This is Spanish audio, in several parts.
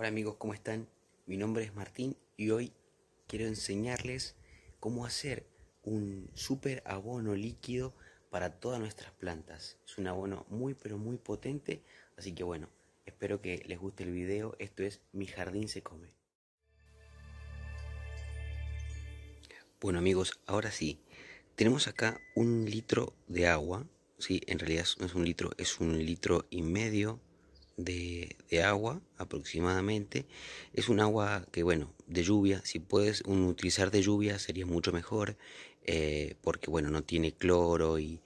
Hola amigos, ¿cómo están? Mi nombre es Martín y hoy quiero enseñarles cómo hacer un super abono líquido para todas nuestras plantas. Es un abono muy pero muy potente, así que bueno, espero que les guste el video. Esto es Mi jardín se come. Bueno amigos, ahora sí, tenemos acá un litro de agua, ¿sí? en realidad no es un litro, es un litro y medio de, agua aproximadamente. Es un agua que, bueno, de lluvia, si puedes utilizar de lluvia sería mucho mejor, eh, porque, bueno, no tiene cloro y,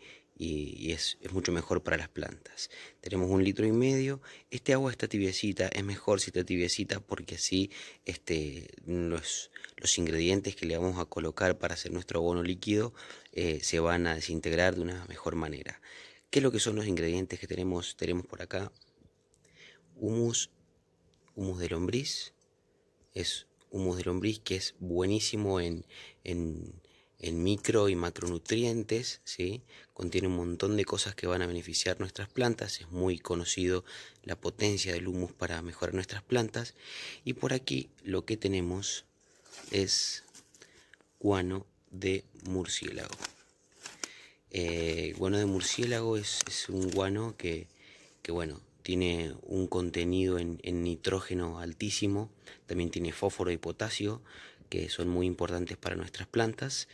es, mucho mejor para las plantas. Tenemos un litro y medio. Este agua está tibiecita, es mejor si está tibiecita porque así este, los, los ingredientes que le vamos a colocar para hacer nuestro abono líquido eh, se van a desintegrar de una mejor manera. ¿Qué es lo que son los ingredientes que tenemos, tenemos por acá? humus, humus de lombriz, es humus de lombriz que es buenísimo en, micro y macronutrientes, si contiene un montón de cosas que van a beneficiar nuestras plantas, es muy conocido la potencia del humus para mejorar nuestras plantas, y por aquí lo que tenemos es guano de murciélago. Eh, guano de murciélago es, es un guano que, que bueno, tiene un contenido en, nitrógeno altísimo, también tiene fósforo y potasio, que son muy importantes para nuestras plantas.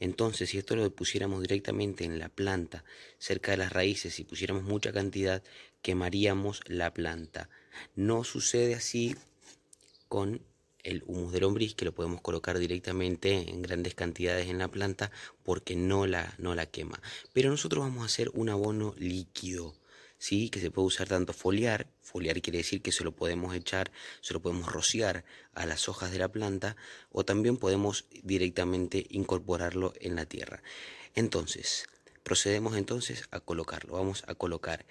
Entonces, si esto lo pusiéramos directamente en la planta, cerca de las raíces, y pusiéramos mucha cantidad, quemaríamos la planta. No sucede así con el humus de lombriz, que lo podemos colocar directamente en grandes cantidades en la planta porque no la quema. Pero nosotros vamos a hacer un abono líquido ¿sí? que se puede usar tanto foliar, foliar quiere decir que se lo podemos echar, se lo podemos rociar a las hojas de la planta o también podemos directamente incorporarlo en la tierra. Entonces, procedemos entonces a colocarlo. Vamos a colocar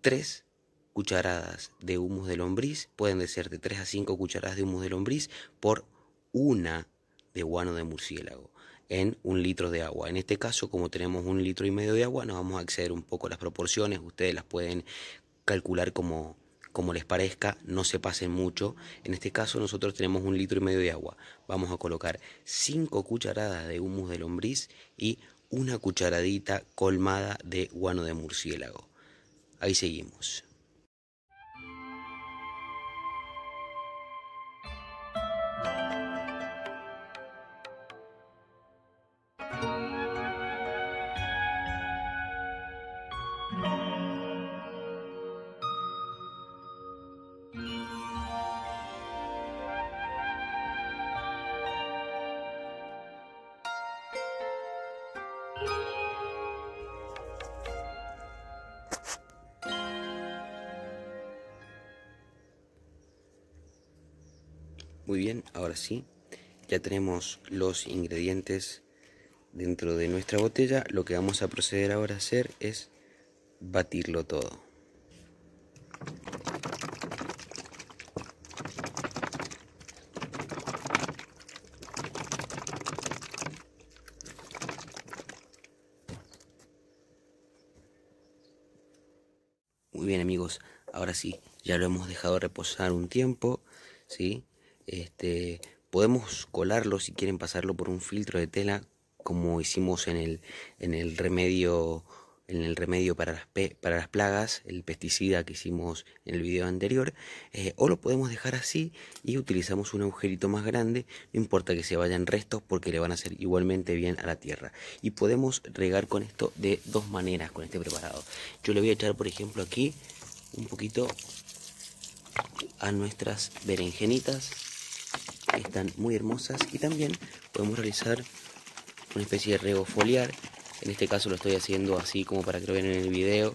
tres cucharadas de humus de lombriz, pueden ser de 3 a 5 cucharadas de humus de lombriz por una de guano de murciélago en un litro de agua. En este caso, como tenemos un litro y medio de agua, nos vamos a acceder un poco a las proporciones. Ustedes las pueden calcular como, les parezca, no se pasen mucho. En este caso, nosotros tenemos un litro y medio de agua. Vamos a colocar 5 cucharadas de humus de lombriz y una cucharadita colmada de guano de murciélago. Ahí seguimos. Muy bien, ahora sí, ya tenemos los ingredientes dentro de nuestra botella. Lo que vamos a proceder ahora a hacer es batirlo todo. Muy bien amigos, ahora sí, ya lo hemos dejado reposar un tiempo, ¿sí? Este, podemos colarlo si quieren pasarlo por un filtro de tela como hicimos en el, en el remedio en el remedio para las, para las plagas, el pesticida que hicimos en el video anterior, eh, o lo podemos dejar así y utilizamos un agujerito más grande, no importa que se vayan restos porque le van a hacer igualmente bien a la tierra. Y podemos regar con esto de dos maneras con este preparado. Yo le voy a echar, por ejemplo, aquí un poquito a nuestras berenjenitas, que están muy hermosas, y también podemos realizar una especie de riego foliar en este caso lo estoy haciendo así como para que lo vean en el video.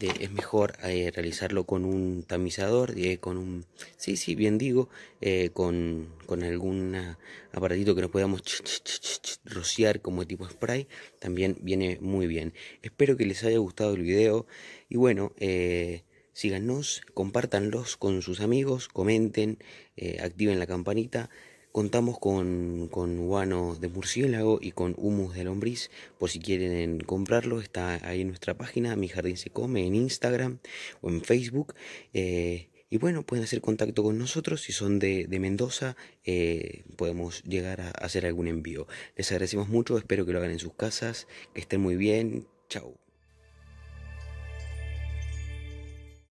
es mejor eh, realizarlo con un tamizador, eh, con un, sí, sí, bien digo, eh, con, con algún aparatito que nos podamos rociar como tipo spray, también viene muy bien. Espero que les haya gustado el video y bueno, síganos, compártanlos con sus amigos, comenten, activen la campanita. Contamos con, con de murciélago y con humus de lombriz. Por si quieren comprarlo, está ahí en nuestra página, Mi Jardín Se Come, en Instagram o en Facebook. Eh, y bueno, pueden hacer contacto con nosotros. Si son de, Mendoza, eh, podemos llegar a hacer algún envío. Les agradecemos mucho, espero que lo hagan en sus casas, que estén muy bien. Chao.